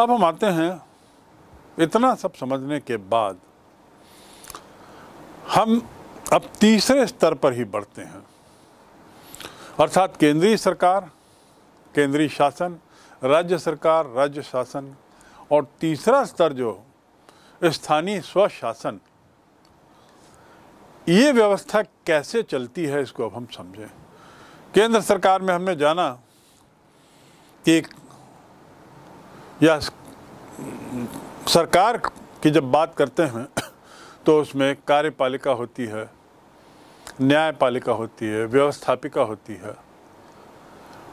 अब हम आते हैं इतना सब समझने के बाद हम अब तीसरे स्तर पर ही बढ़ते हैं अर्थात केंद्रीय सरकार केंद्रीय शासन राज्य सरकार राज्य शासन और तीसरा स्तर जो स्थानीय स्वशासन ये व्यवस्था कैसे चलती है इसको अब हम समझें केंद्र सरकार में हमने जाना कि या सरकार की जब बात करते हैं तो उसमें कार्यपालिका होती है न्यायपालिका होती है व्यवस्थापिका होती है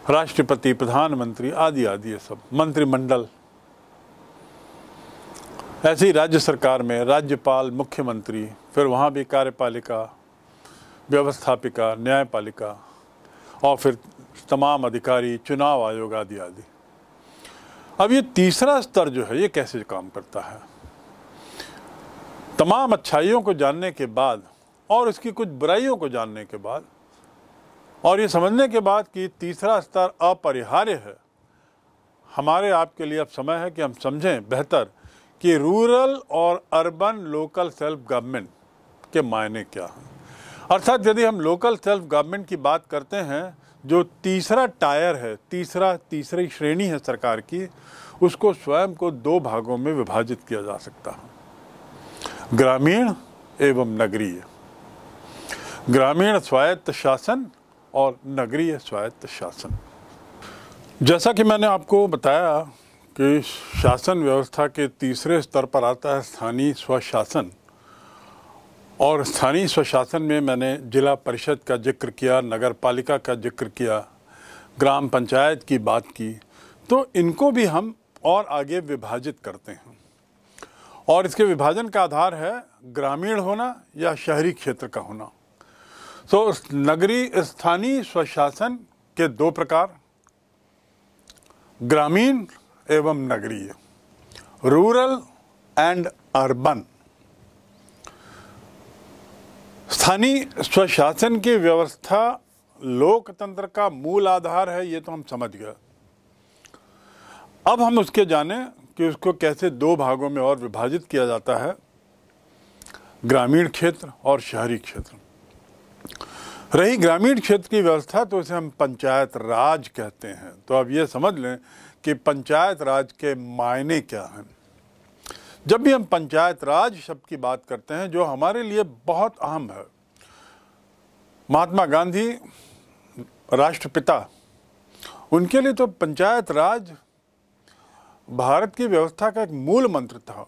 राष्ट्रपति प्रधानमंत्री आदि आदि ये सब मंत्रिमंडल ऐसी राज्य सरकार में राज्यपाल मुख्यमंत्री फिर वहाँ भी कार्यपालिका व्यवस्थापिका न्यायपालिका और फिर तमाम अधिकारी चुनाव आयोग आदि आदि अब ये तीसरा स्तर जो है ये कैसे काम करता है तमाम अच्छाइयों को जानने के बाद और इसकी कुछ बुराइयों को जानने के बाद और ये समझने के बाद कि तीसरा स्तर अपरिहार्य है हमारे आपके लिए अब समय है कि हम समझें बेहतर कि रूरल और अर्बन लोकल सेल्फ गवर्नमेंट के मायने क्या हैं अर्थात यदि हम लोकल सेल्फ गवर्नमेंट की बात करते हैं जो तीसरा टायर है तीसरा तीसरी श्रेणी है सरकार की उसको स्वयं को दो भागों में विभाजित किया जा सकता है ग्रामीण एवं नगरीय ग्रामीण स्वायत्त शासन और नगरीय स्वायत्त शासन जैसा कि मैंने आपको बताया कि शासन व्यवस्था के तीसरे स्तर पर आता है स्थानीय स्वशासन और स्थानीय स्वशासन में मैंने जिला परिषद का जिक्र किया नगर पालिका का जिक्र किया ग्राम पंचायत की बात की तो इनको भी हम और आगे विभाजित करते हैं और इसके विभाजन का आधार है ग्रामीण होना या शहरी क्षेत्र का होना तो नगरीय स्थानीय स्वशासन के दो प्रकार ग्रामीण एवं नगरीय रूरल एंड अर्बन स्थानीय स्वशासन की व्यवस्था लोकतंत्र का मूल आधार है ये तो हम समझ गए अब हम उसके जाने कि उसको कैसे दो भागों में और विभाजित किया जाता है ग्रामीण क्षेत्र और शहरी क्षेत्र रही ग्रामीण क्षेत्र की व्यवस्था तो उसे हम पंचायत राज कहते हैं तो अब ये समझ लें कि पंचायत राज के मायने क्या हैं जब भी हम पंचायत राज शब्द की बात करते हैं जो हमारे लिए बहुत अहम है महात्मा गांधी राष्ट्रपिता उनके लिए तो पंचायत राज भारत की व्यवस्था का एक मूल मंत्र था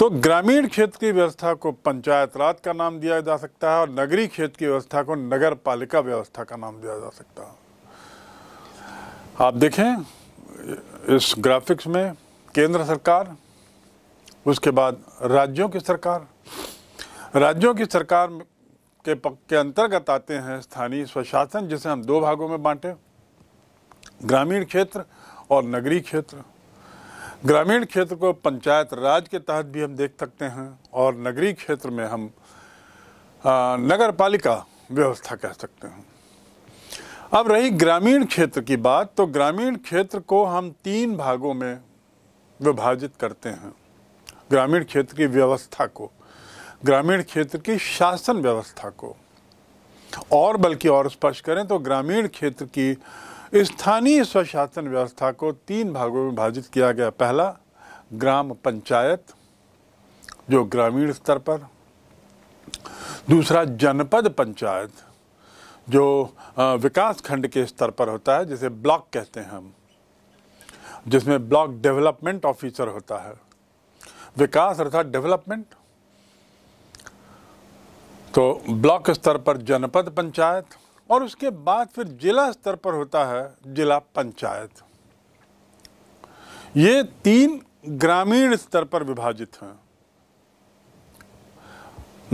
तो ग्रामीण क्षेत्र की व्यवस्था को पंचायत राज का नाम दिया जा सकता है और नगरीय क्षेत्र की व्यवस्था को नगर पालिका व्यवस्था का नाम दिया जा सकता है आप देखें इस ग्राफिक्स में केंद्र सरकार उसके बाद राज्यों की सरकार राज्यों की सरकार के पक के अंतर्गत आते हैं स्थानीय स्वशासन जिसे हम दो भागों में बांटे ग्रामीण क्षेत्र और नगरीय क्षेत्र ग्रामीण क्षेत्र को पंचायत राज के तहत भी हम देख सकते हैं और नगरीय क्षेत्र में हम नगर पालिका व्यवस्था कह सकते हैं अब रही ग्रामीण क्षेत्र की बात तो ग्रामीण क्षेत्र को हम तीन भागों में विभाजित करते हैं ग्रामीण क्षेत्र की व्यवस्था को ग्रामीण क्षेत्र की शासन व्यवस्था को और बल्कि और स्पष्ट करें तो ग्रामीण क्षेत्र की स्थानीय स्वशासन व्यवस्था को तीन भागों में विभाजित किया गया पहला ग्राम पंचायत जो ग्रामीण स्तर पर दूसरा जनपद पंचायत जो विकास खंड के स्तर पर होता है जिसे ब्लॉक कहते हैं हम जिसमें ब्लॉक डेवलपमेंट ऑफिसर होता है विकास अर्थात डेवलपमेंट तो ब्लॉक स्तर पर जनपद पंचायत और उसके बाद फिर जिला स्तर पर होता है जिला पंचायत ये तीन ग्रामीण स्तर पर विभाजित हैं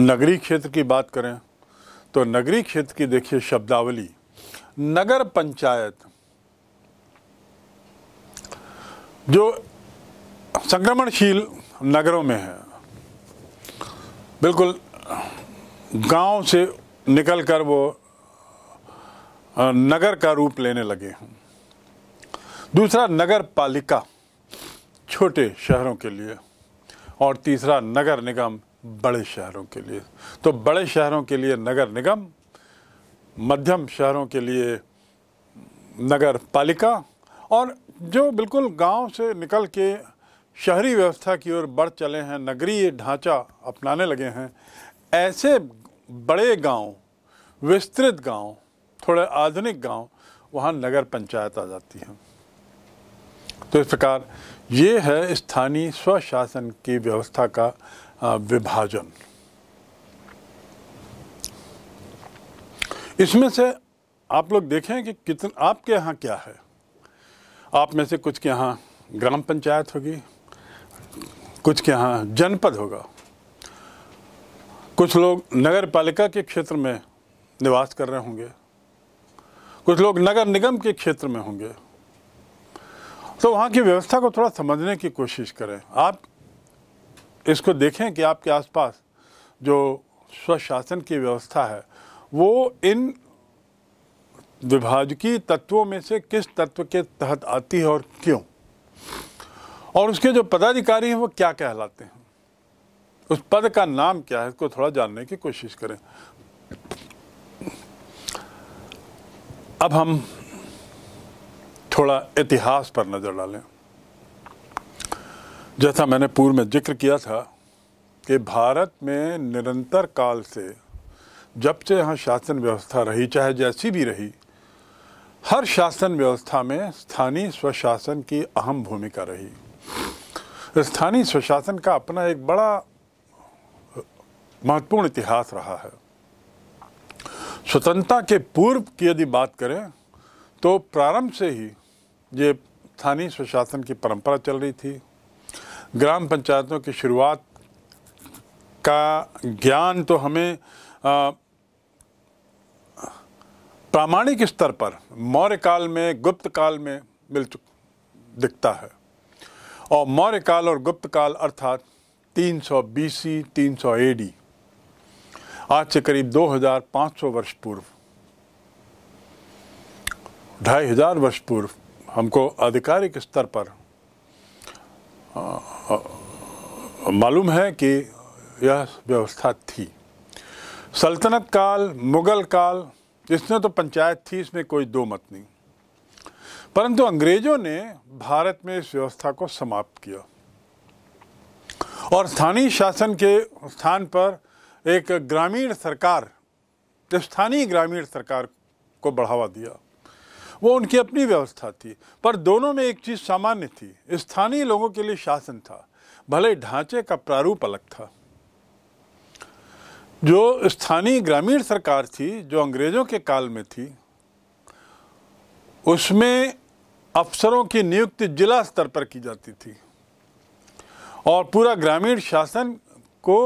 नगरीय क्षेत्र की बात करें तो नगरीय क्षेत्र की देखिए शब्दावली नगर पंचायत जो संक्रमणशील नगरों में है बिल्कुल गांव से निकलकर वो नगर का रूप लेने लगे हैं दूसरा नगर पालिका छोटे शहरों के लिए और तीसरा नगर निगम बड़े शहरों के लिए तो बड़े शहरों के लिए नगर निगम मध्यम शहरों के लिए नगर पालिका और जो बिल्कुल गांव से निकल के शहरी व्यवस्था की ओर बढ़ चले हैं नगरीय ढांचा अपनाने लगे हैं ऐसे बड़े गांव, विस्तृत गांव, थोड़े आधुनिक गांव, वहाँ नगर पंचायत आ जाती है तो इस प्रकार ये है स्थानीय स्वशासन की व्यवस्था का विभाजन इसमें से आप लोग देखें कि कितन आपके यहाँ क्या है आप में से कुछ के यहाँ ग्राम पंचायत होगी कुछ के यहाँ जनपद होगा कुछ लोग नगर पालिका के क्षेत्र में निवास कर रहे होंगे कुछ लोग नगर निगम के क्षेत्र में होंगे तो वहाँ की व्यवस्था को थोड़ा समझने की कोशिश करें आप इसको देखें कि आपके आसपास जो स्वशासन की व्यवस्था है वो इन की तत्वों में से किस तत्व के तहत आती है और क्यों और उसके जो पदाधिकारी हैं वो क्या कहलाते हैं उस पद का नाम क्या है इसको थोड़ा जानने की कोशिश करें अब हम थोड़ा इतिहास पर नज़र डालें जैसा मैंने पूर्व में जिक्र किया था कि भारत में निरंतर काल से जब से यहाँ शासन व्यवस्था रही चाहे जैसी भी रही हर शासन व्यवस्था में स्थानीय स्वशासन की अहम भूमिका रही स्थानीय स्वशासन का अपना एक बड़ा महत्वपूर्ण इतिहास रहा है स्वतंत्रता के पूर्व की यदि बात करें तो प्रारंभ से ही ये स्थानीय स्वशासन की परंपरा चल रही थी ग्राम पंचायतों की शुरुआत का ज्ञान तो हमें प्रामाणिक स्तर पर मौर्य काल में गुप्त काल में मिल चुक दिखता है और मौर्य काल और गुप्त काल अर्थात 300 सौ ए डी आज से करीब 2500 वर्ष पूर्व ढाई हजार वर्ष पूर्व हमको आधिकारिक स्तर पर मालूम है कि यह व्यवस्था थी सल्तनत काल मुग़ल काल इसमें तो पंचायत थी इसमें कोई दो मत नहीं परंतु अंग्रेज़ों ने भारत में इस व्यवस्था को समाप्त किया और स्थानीय शासन के स्थान पर एक ग्रामीण सरकार स्थानीय ग्रामीण सरकार को बढ़ावा दिया वो उनकी अपनी व्यवस्था थी पर दोनों में एक चीज़ सामान्य थी स्थानीय लोगों के लिए शासन था भले ढांचे का प्रारूप अलग था जो स्थानीय ग्रामीण सरकार थी जो अंग्रेज़ों के काल में थी उसमें अफसरों की नियुक्ति जिला स्तर पर की जाती थी और पूरा ग्रामीण शासन को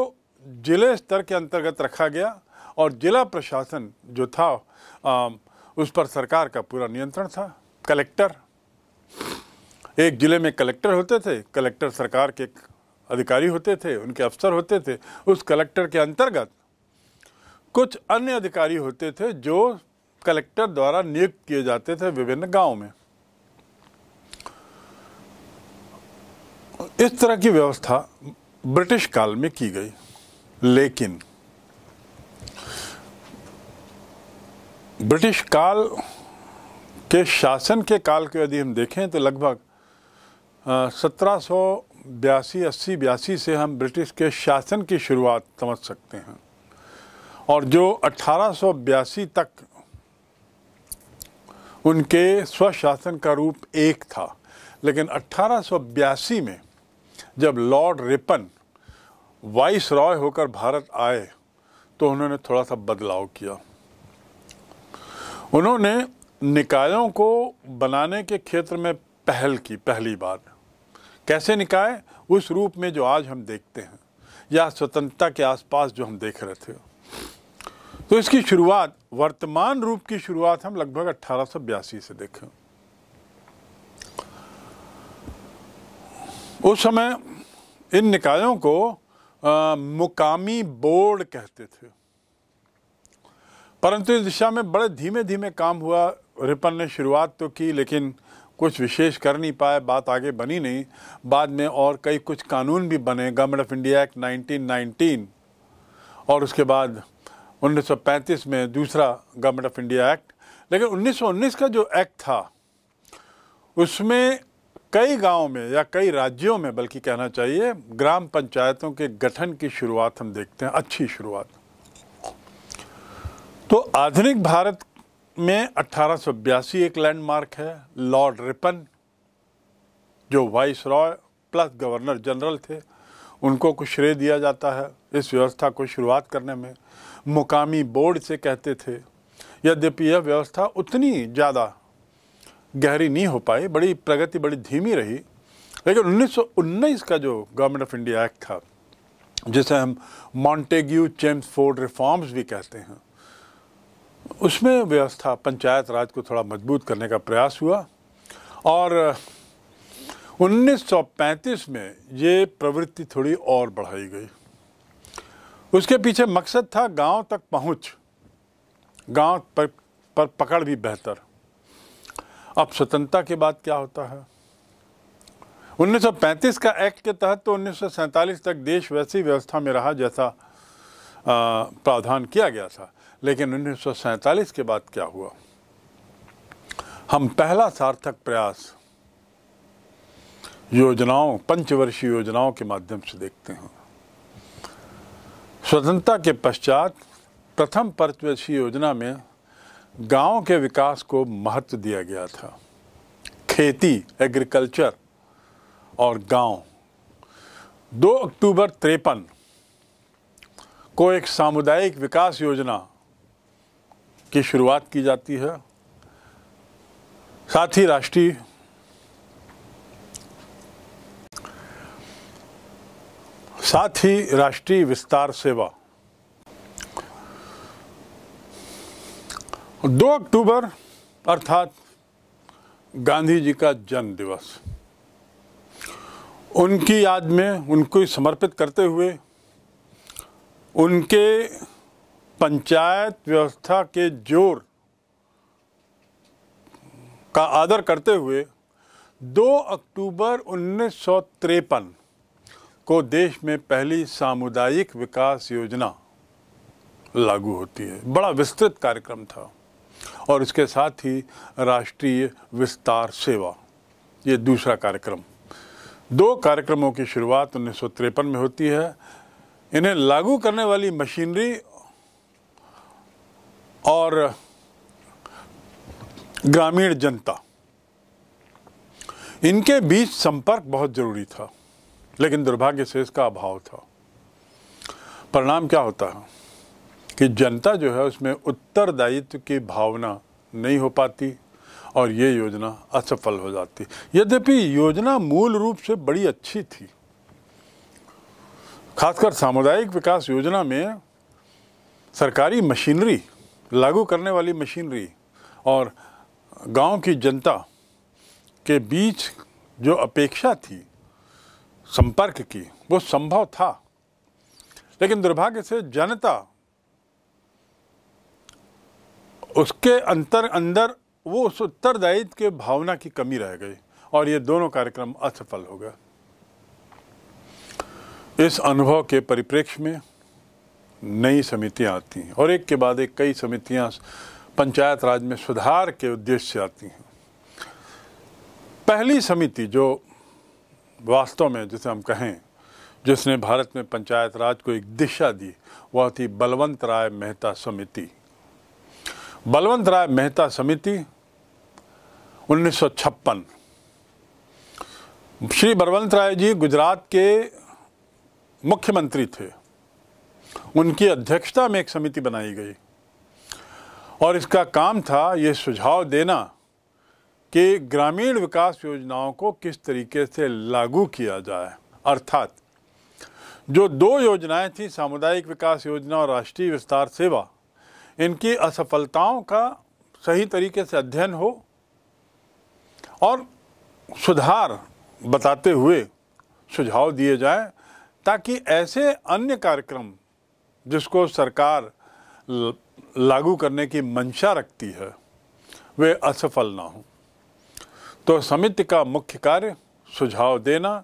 जिले स्तर के अंतर्गत रखा गया और जिला प्रशासन जो था उस पर सरकार का पूरा नियंत्रण था कलेक्टर एक जिले में कलेक्टर होते थे कलेक्टर सरकार के अधिकारी होते थे उनके अफसर होते थे उस कलेक्टर के अंतर्गत कुछ अन्य अधिकारी होते थे जो कलेक्टर द्वारा नियुक्त किए जाते थे विभिन्न गांव में इस तरह की व्यवस्था ब्रिटिश काल में की गई लेकिन ब्रिटिश काल के शासन के काल को यदि हम देखें तो लगभग सत्रह सौ बयासी अस्सी बयासी से हम ब्रिटिश के शासन की शुरुआत समझ सकते हैं और जो अट्ठारह सौ बयासी तक उनके स्वशासन का रूप एक था लेकिन अट्ठारह सौ बयासी में जब लॉर्ड रिपन वाइस रॉय होकर भारत आए तो उन्होंने थोड़ा सा बदलाव किया उन्होंने निकायों को बनाने के क्षेत्र में पहल की पहली बार कैसे निकाय उस रूप में जो आज हम देखते हैं या स्वतंत्रता के आसपास जो हम देख रहे थे तो इसकी शुरुआत वर्तमान रूप की शुरुआत हम लगभग अट्ठारह से देखें उस समय इन निकायों को आ, मुकामी बोर्ड कहते थे परंतु इस दिशा में बड़े धीमे धीमे काम हुआ रिपन ने शुरुआत तो की लेकिन कुछ विशेष कर नहीं पाए बात आगे बनी नहीं बाद में और कई कुछ कानून भी बने गवर्नमेंट ऑफ इंडिया एक्ट 1919 और उसके बाद 1935 में दूसरा गवर्नमेंट ऑफ इंडिया एक्ट लेकिन 1919 का जो एक्ट था उसमें कई गांवों में या कई राज्यों में बल्कि कहना चाहिए ग्राम पंचायतों के गठन की शुरुआत हम देखते हैं अच्छी शुरुआत तो आधुनिक भारत में अट्ठारह एक लैंडमार्क है लॉर्ड रिपन जो viceroy plus governor general थे उनको कुछ श्रेय दिया जाता है इस व्यवस्था को शुरुआत करने में मुकामी बोर्ड से कहते थे यद्यपि यह व्यवस्था उतनी ज़्यादा गहरी नहीं हो पाई बड़ी प्रगति बड़ी धीमी रही लेकिन उन्नीस का जो गवर्नमेंट ऑफ इंडिया एक्ट था जिसे हम मॉन्टेग्यू चेम्स फोर्ड रिफॉर्म्स भी कहते हैं उसमें व्यवस्था पंचायत राज को थोड़ा मजबूत करने का प्रयास हुआ और 1935 में ये प्रवृत्ति थोड़ी और बढ़ाई गई उसके पीछे मकसद था गांव तक पहुंच गांव पर, पर पकड़ भी बेहतर अब स्वतंत्रता के बाद क्या होता है 1935 का एक्ट के तहत तो उन्नीस तक देश वैसी व्यवस्था में रहा जैसा प्रावधान किया गया था लेकिन उन्नीस के बाद क्या हुआ हम पहला सार्थक प्रयास योजनाओं पंचवर्षीय योजनाओं के माध्यम से देखते हैं स्वतंत्रता के पश्चात प्रथम पंचवर्षीय योजना में गांव के विकास को महत्व दिया गया था खेती एग्रीकल्चर और गांव 2 अक्टूबर तिरपन को एक सामुदायिक विकास योजना की शुरुआत की जाती है साथ ही राष्ट्रीय साथ ही राष्ट्रीय विस्तार सेवा 2 अक्टूबर अर्थात गांधी जी का जन्म दिवस उनकी याद में उनको समर्पित करते हुए उनके पंचायत व्यवस्था के जोर का आदर करते हुए 2 अक्टूबर उन्नीस को देश में पहली सामुदायिक विकास योजना लागू होती है बड़ा विस्तृत कार्यक्रम था और इसके साथ ही राष्ट्रीय विस्तार सेवा ये दूसरा कार्यक्रम दो कार्यक्रमों की शुरुआत उन्नीस में होती है इन्हें लागू करने वाली मशीनरी और ग्रामीण जनता इनके बीच संपर्क बहुत ज़रूरी था लेकिन दुर्भाग्य से इसका अभाव था परिणाम क्या होता है कि जनता जो है उसमें उत्तरदायित्व की भावना नहीं हो पाती और ये योजना असफल हो जाती यद्यपि योजना मूल रूप से बड़ी अच्छी थी खासकर सामुदायिक विकास योजना में सरकारी मशीनरी लागू करने वाली मशीनरी और गांव की जनता के बीच जो अपेक्षा थी संपर्क की वो संभव था लेकिन दुर्भाग्य से जनता उसके अंतर अंदर वो उस उत्तरदायित्व के भावना की कमी रह गई और ये दोनों कार्यक्रम असफल हो गए इस अनुभव के परिप्रेक्ष्य में नई समितियाँ आती हैं और एक के बाद एक कई समितियां पंचायत राज में सुधार के उद्देश्य से आती हैं पहली समिति जो वास्तव में जिसे हम कहें जिसने भारत में पंचायत राज को एक दिशा दी वह थी बलवंत राय मेहता समिति बलवंत राय मेहता समिति 1956 श्री बलवंत राय जी गुजरात के मुख्यमंत्री थे उनकी अध्यक्षता में एक समिति बनाई गई और इसका काम था ये सुझाव देना कि ग्रामीण विकास योजनाओं को किस तरीके से लागू किया जाए अर्थात जो दो योजनाएं थी सामुदायिक विकास योजना और राष्ट्रीय विस्तार सेवा इनकी असफलताओं का सही तरीके से अध्ययन हो और सुधार बताते हुए सुझाव दिए जाएं ताकि ऐसे अन्य कार्यक्रम जिसको सरकार लागू करने की मंशा रखती है वे असफल ना हों तो समिति का मुख्य कार्य सुझाव देना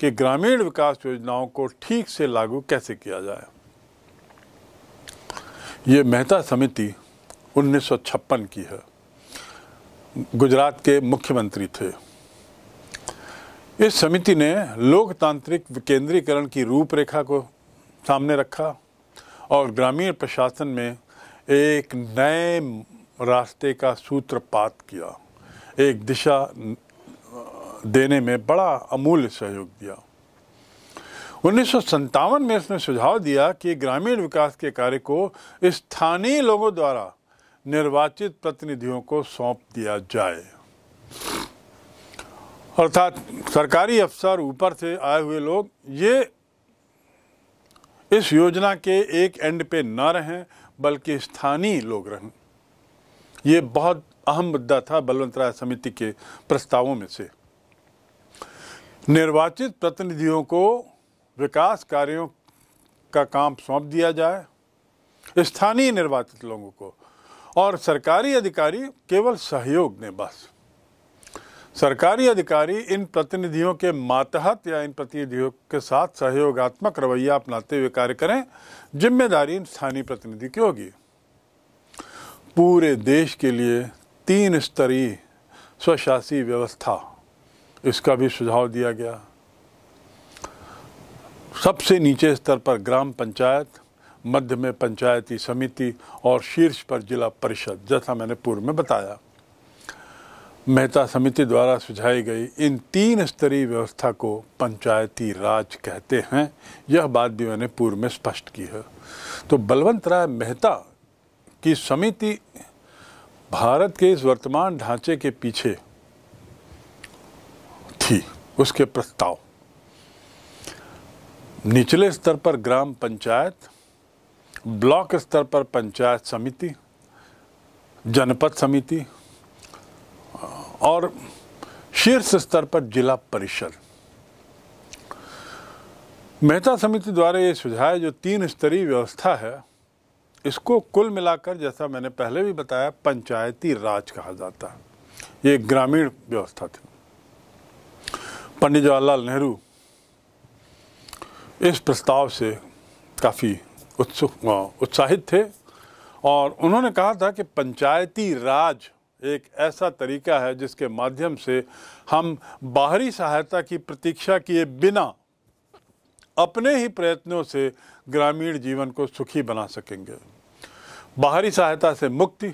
कि ग्रामीण विकास योजनाओं को ठीक से लागू कैसे किया जाए ये मेहता समिति 1956 की है गुजरात के मुख्यमंत्री थे इस समिति ने लोकतांत्रिक विकेंद्रीकरण की रूपरेखा को सामने रखा और ग्रामीण प्रशासन में एक नए रास्ते का सूत्रपात किया एक दिशा देने में बड़ा अमूल्य सहयोग दिया उन्नीस में इसने सुझाव दिया कि ग्रामीण विकास के कार्य को स्थानीय लोगों द्वारा निर्वाचित प्रतिनिधियों को सौंप दिया जाए अर्थात सरकारी अफसर ऊपर से आए हुए लोग ये इस योजना के एक एंड पे न रहें बल्कि स्थानीय लोग रहें ये बहुत अहम मुद्दा था बलवंत राय समिति के प्रस्तावों में से निर्वाचित प्रतिनिधियों को विकास कार्यों का काम सौंप दिया जाए स्थानीय निर्वाचित लोगों को और सरकारी अधिकारी केवल सहयोग ने बस सरकारी अधिकारी इन प्रतिनिधियों के मातहत या इन प्रतिनिधियों के साथ सहयोगात्मक रवैया अपनाते हुए कार्य करें जिम्मेदारी इन स्थानीय प्रतिनिधि की होगी पूरे देश के लिए तीन स्तरीय स्वशासी व्यवस्था इसका भी सुझाव दिया गया सबसे नीचे स्तर पर ग्राम पंचायत मध्य में पंचायती समिति और शीर्ष पर जिला परिषद जैसा मैंने पूर्व में बताया मेहता समिति द्वारा सुझाई गई इन तीन स्तरीय व्यवस्था को पंचायती राज कहते हैं यह बात भी मैंने पूर्व में स्पष्ट की है तो बलवंत राय मेहता की समिति भारत के इस वर्तमान ढांचे के पीछे थी उसके प्रस्ताव निचले स्तर पर ग्राम पंचायत ब्लॉक स्तर पर पंचायत समिति जनपद समिति और शीर्ष स्तर पर जिला परिषद मेहता समिति द्वारा ये सुझाया जो तीन स्तरीय व्यवस्था है इसको कुल मिलाकर जैसा मैंने पहले भी बताया पंचायती राज कहा जाता है ये ग्रामीण व्यवस्था थी पंडित जवाहरलाल नेहरू इस प्रस्ताव से काफ़ी उत्सुक उत्साहित थे और उन्होंने कहा था कि पंचायती राज एक ऐसा तरीका है जिसके माध्यम से हम बाहरी सहायता की प्रतीक्षा किए बिना अपने ही प्रयत्नों से ग्रामीण जीवन को सुखी बना सकेंगे बाहरी सहायता से मुक्ति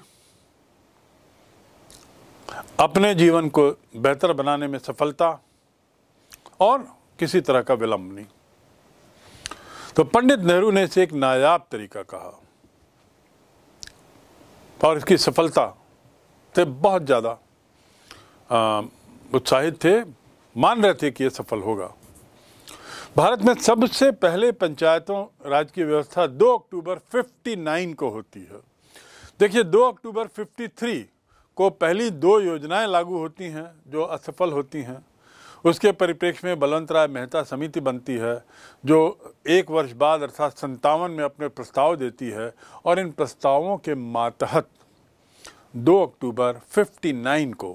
अपने जीवन को बेहतर बनाने में सफलता और किसी तरह का विलंब नहीं तो पंडित नेहरू ने इसे एक नायाब तरीका कहा और इसकी सफलता थे बहुत ज़्यादा उत्साहित थे मान रहे थे कि यह सफल होगा भारत में सबसे पहले पंचायतों राज की व्यवस्था 2 अक्टूबर 59 को होती है देखिए 2 अक्टूबर 53 को पहली दो योजनाएं लागू होती हैं जो असफल होती हैं उसके परिप्रेक्ष्य में बलवंत राय मेहता समिति बनती है जो एक वर्ष बाद अर्थात संतावन में अपने प्रस्ताव देती है और इन प्रस्तावों के मातहत दो अक्टूबर 59 को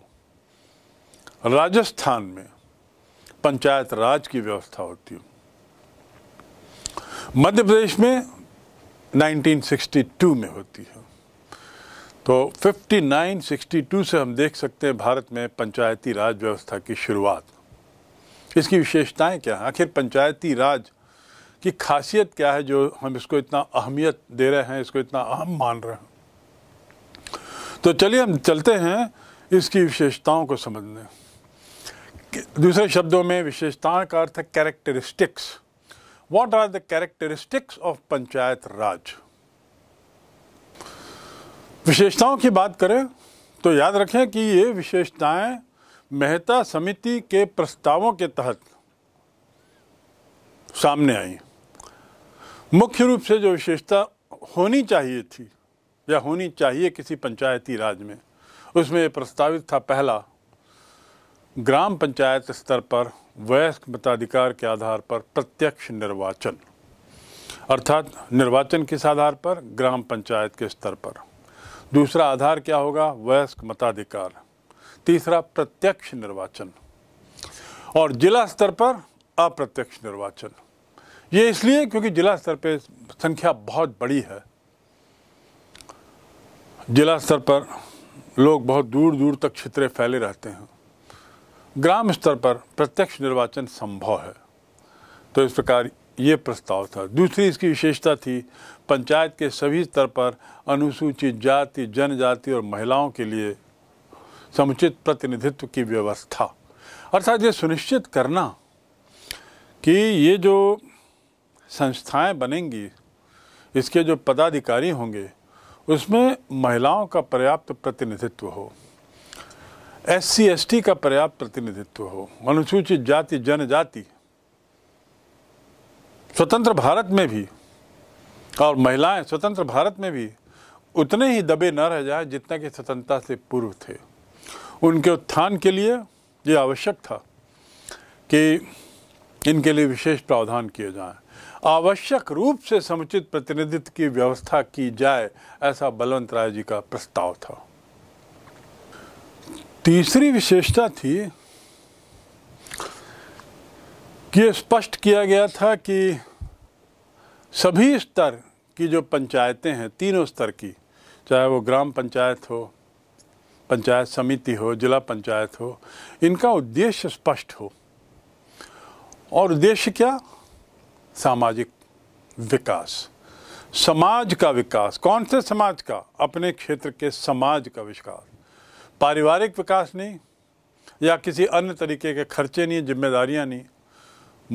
राजस्थान में पंचायत राज की व्यवस्था होती है मध्य प्रदेश में 1962 में होती है तो 59 62 से हम देख सकते हैं भारत में पंचायती राज व्यवस्था की शुरुआत इसकी विशेषताएं क्या हैं आखिर पंचायती राज की खासियत क्या है जो हम इसको इतना अहमियत दे रहे हैं इसको इतना अहम मान रहे हैं तो चलिए हम चलते हैं इसकी विशेषताओं को समझने दूसरे शब्दों में विशेषता का अर्थ है characteristics what are the characteristics of panchayat raj विशेषताओं की बात करें तो याद रखें कि ये विशेषताएं मेहता समिति के प्रस्तावों के तहत सामने आई मुख्य रूप से जो विशेषता होनी चाहिए थी या होनी चाहिए किसी पंचायती राज में उसमें प्रस्तावित था पहला ग्राम पंचायत स्तर पर वयस्क मताधिकार के आधार पर प्रत्यक्ष निर्वाचन अर्थात निर्वाचन किस आधार पर ग्राम पंचायत के स्तर पर दूसरा आधार क्या होगा वयस्क मताधिकार तीसरा प्रत्यक्ष निर्वाचन और जिला स्तर पर अप्रत्यक्ष निर्वाचन ये इसलिए क्योंकि जिला स्तर पर संख्या बहुत बड़ी है जिला स्तर पर लोग बहुत दूर दूर तक क्षेत्र फैले रहते हैं ग्राम स्तर पर प्रत्यक्ष निर्वाचन संभव है तो इस प्रकार ये प्रस्ताव था दूसरी इसकी विशेषता थी पंचायत के सभी स्तर पर अनुसूचित जाति जनजाति और महिलाओं के लिए समुचित प्रतिनिधित्व की व्यवस्था अर्थात ये सुनिश्चित करना कि ये जो संस्थाएं बनेंगी इसके जो पदाधिकारी होंगे उसमें महिलाओं का पर्याप्त प्रतिनिधित्व हो एस सी एस टी का पर्याप्त प्रतिनिधित्व हो अनुसूचित जाति जनजाति स्वतंत्र भारत में भी और महिलाएं स्वतंत्र भारत में भी उतने ही दबे न रह जाए जितना कि स्वतंत्रता से पूर्व थे उनके उत्थान के लिए ये आवश्यक था कि इनके लिए विशेष प्रावधान किए जाएं आवश्यक रूप से समुचित प्रतिनिधित्व की व्यवस्था की जाए ऐसा बलवंत राय जी का प्रस्ताव था तीसरी विशेषता थी कि स्पष्ट किया गया था कि सभी स्तर की जो पंचायतें हैं तीनों स्तर की चाहे वो ग्राम पंचायत हो पंचायत समिति हो जिला पंचायत हो इनका उद्देश्य स्पष्ट हो और उद्देश्य क्या सामाजिक विकास समाज का विकास कौन से समाज का अपने क्षेत्र के समाज का विकास पारिवारिक विकास नहीं या किसी अन्य तरीके के खर्चे नहीं जिम्मेदारियां नहीं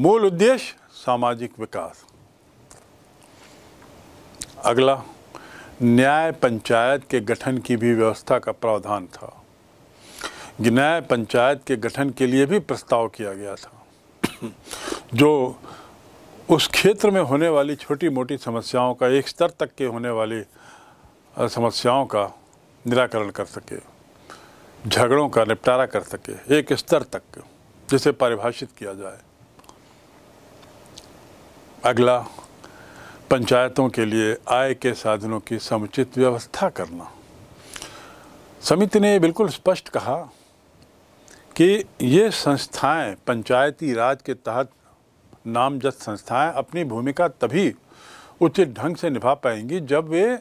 मूल उद्देश्य सामाजिक विकास अगला न्याय पंचायत के गठन की भी व्यवस्था का प्रावधान था न्याय पंचायत के गठन के लिए भी प्रस्ताव किया गया था जो उस क्षेत्र में होने वाली छोटी मोटी समस्याओं का एक स्तर तक के होने वाली समस्याओं का निराकरण कर सके झगड़ों का निपटारा कर सके एक स्तर तक जिसे परिभाषित किया जाए अगला पंचायतों के लिए आय के साधनों की समुचित व्यवस्था करना समिति ने बिल्कुल स्पष्ट कहा कि ये संस्थाएं पंचायती राज के तहत नामजद संस्थाएं अपनी भूमिका तभी उचित ढंग से निभा पाएंगी जब वे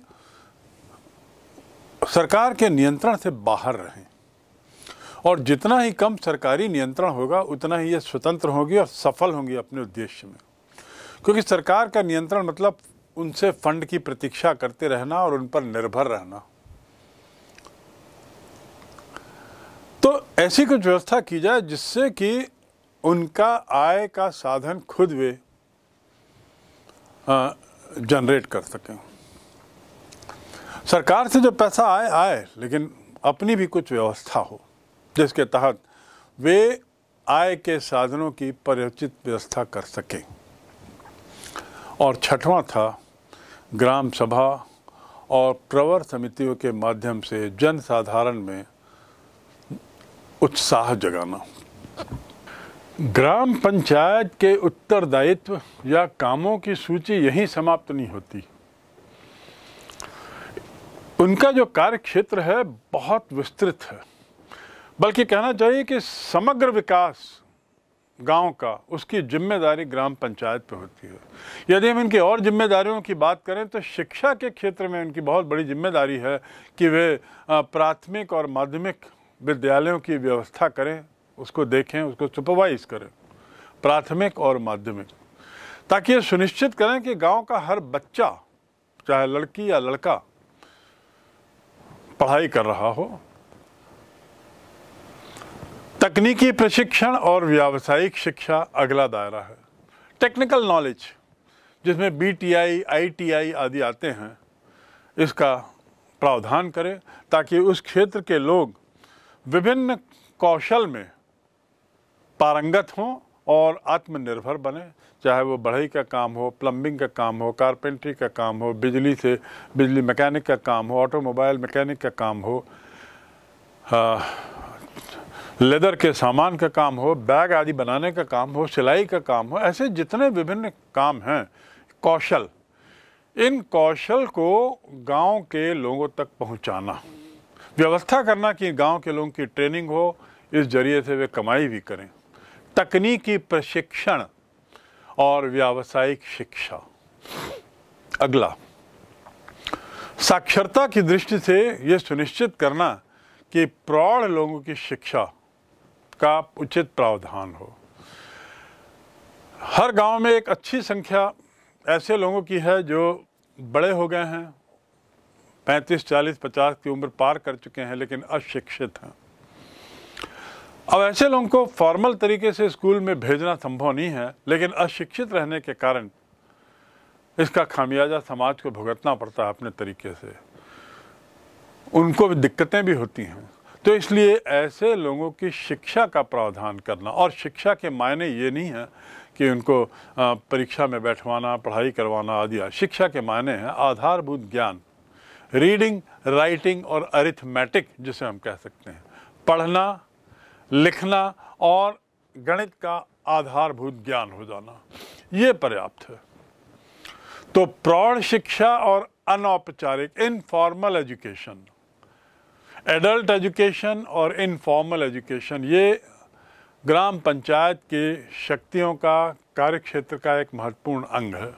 सरकार के नियंत्रण से बाहर रहें और जितना ही कम सरकारी नियंत्रण होगा उतना ही ये स्वतंत्र होंगी और सफल होंगी अपने उद्देश्य में क्योंकि सरकार का नियंत्रण मतलब उनसे फंड की प्रतीक्षा करते रहना और उन पर निर्भर रहना तो ऐसी कुछ व्यवस्था की जाए जिससे कि उनका आय का साधन खुद वे जनरेट कर सकें सरकार से जो पैसा आए आए लेकिन अपनी भी कुछ व्यवस्था हो जिसके तहत वे आय के साधनों की परिचित व्यवस्था कर सकें और छठवां था ग्राम सभा और प्रवर समितियों के माध्यम से जन साधारण में उत्साह जगाना ग्राम पंचायत के उत्तरदायित्व या कामों की सूची यहीं समाप्त नहीं होती उनका जो कार्य क्षेत्र है बहुत विस्तृत है बल्कि कहना चाहिए कि समग्र विकास गांव का उसकी जिम्मेदारी ग्राम पंचायत पर होती है यदि हम इनकी और जिम्मेदारियों की बात करें तो शिक्षा के क्षेत्र में इनकी बहुत बड़ी जिम्मेदारी है कि वे प्राथमिक और माध्यमिक विद्यालयों की व्यवस्था करें उसको देखें उसको सुपरवाइज करें प्राथमिक और माध्यमिक ताकि ये सुनिश्चित करें कि गांव का हर बच्चा चाहे लड़की या लड़का पढ़ाई कर रहा हो तकनीकी प्रशिक्षण और व्यावसायिक शिक्षा अगला दायरा है टेक्निकल नॉलेज जिसमें बीटीआई, आईटीआई आदि आते हैं इसका प्रावधान करें ताकि उस क्षेत्र के लोग विभिन्न कौशल में पारंगत हों और आत्मनिर्भर बने चाहे वो बढ़ई का काम हो प्लम्बिंग का काम हो कारपेंट्री का काम हो बिजली से बिजली मैकेनिक का काम हो ऑटोमोबाइल मैकेनिक का काम हो आ, लेदर के सामान का काम हो बैग आदि बनाने का काम हो सिलाई का काम हो ऐसे जितने विभिन्न काम हैं कौशल इन कौशल को गांव के लोगों तक पहुंचाना व्यवस्था करना कि गांव के लोगों की ट्रेनिंग हो इस जरिए से वे कमाई भी करें तकनीकी प्रशिक्षण और व्यावसायिक शिक्षा अगला साक्षरता की दृष्टि से यह सुनिश्चित करना कि प्रौढ़ लोगों की शिक्षा का उचित प्रावधान हो हर गांव में एक अच्छी संख्या ऐसे लोगों की है जो बड़े हो गए हैं पैंतीस चालीस पचास की उम्र पार कर चुके हैं लेकिन अशिक्षित हैं अब ऐसे लोगों को फॉर्मल तरीके से स्कूल में भेजना संभव नहीं है लेकिन अशिक्षित रहने के कारण इसका खामियाजा समाज को भुगतना पड़ता है अपने तरीके से उनको भी दिक्कतें भी होती हैं तो इसलिए ऐसे लोगों की शिक्षा का प्रावधान करना और शिक्षा के मायने ये नहीं है कि उनको परीक्षा में बैठवाना पढ़ाई करवाना आदि शिक्षा के मायने हैं आधारभूत ज्ञान रीडिंग राइटिंग और अरिथमेटिक जिसे हम कह सकते हैं पढ़ना लिखना और गणित का आधारभूत ज्ञान हो जाना ये पर्याप्त है तो प्रौढ़ शिक्षा और अनौपचारिक इनफॉर्मल एजुकेशन एडल्ट एजुकेशन और इनफॉर्मल एजुकेशन ये ग्राम पंचायत के शक्तियों का कार्यक्षेत्र का एक महत्वपूर्ण अंग है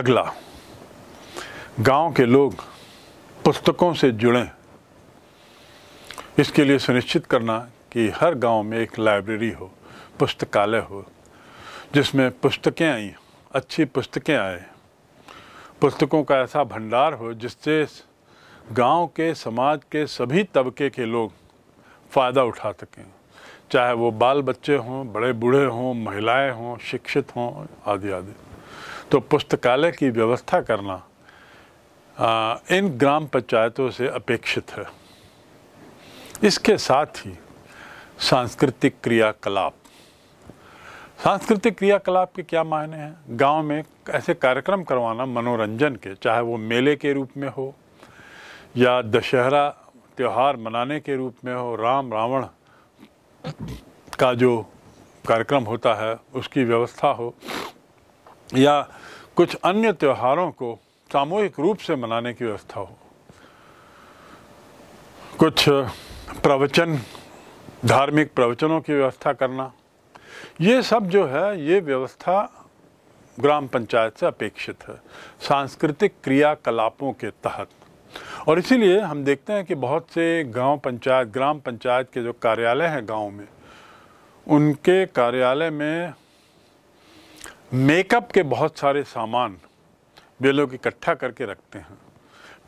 अगला गांव के लोग पुस्तकों से जुड़ें इसके लिए सुनिश्चित करना कि हर गांव में एक लाइब्रेरी हो पुस्तकालय हो जिसमें पुस्तकें आई अच्छी पुस्तकें आए पुस्तकों का ऐसा भंडार हो जिससे गांव के समाज के सभी तबके के लोग फ़ायदा उठा सकें चाहे वो बाल बच्चे हों बड़े बूढ़े हों महिलाएं हों शिक्षित हों आदि आदि तो पुस्तकालय की व्यवस्था करना इन ग्राम पंचायतों से अपेक्षित है इसके साथ ही सांस्कृतिक क्रियाकलाप सांस्कृतिक क्रियाकलाप के क्या मायने हैं गांव में ऐसे कार्यक्रम करवाना मनोरंजन के चाहे वो मेले के रूप में हो या दशहरा त्यौहार मनाने के रूप में हो राम रावण का जो कार्यक्रम होता है उसकी व्यवस्था हो या कुछ अन्य त्योहारों को सामूहिक रूप से मनाने की व्यवस्था हो कुछ प्रवचन धार्मिक प्रवचनों की व्यवस्था करना ये सब जो है ये व्यवस्था ग्राम पंचायत से अपेक्षित है सांस्कृतिक क्रियाकलापों के तहत और इसीलिए हम देखते हैं कि बहुत से गांव पंचायत ग्राम पंचायत के जो कार्यालय हैं गांव में उनके कार्यालय में मेकअप के बहुत सारे सामान वे लोग इकट्ठा करके रखते हैं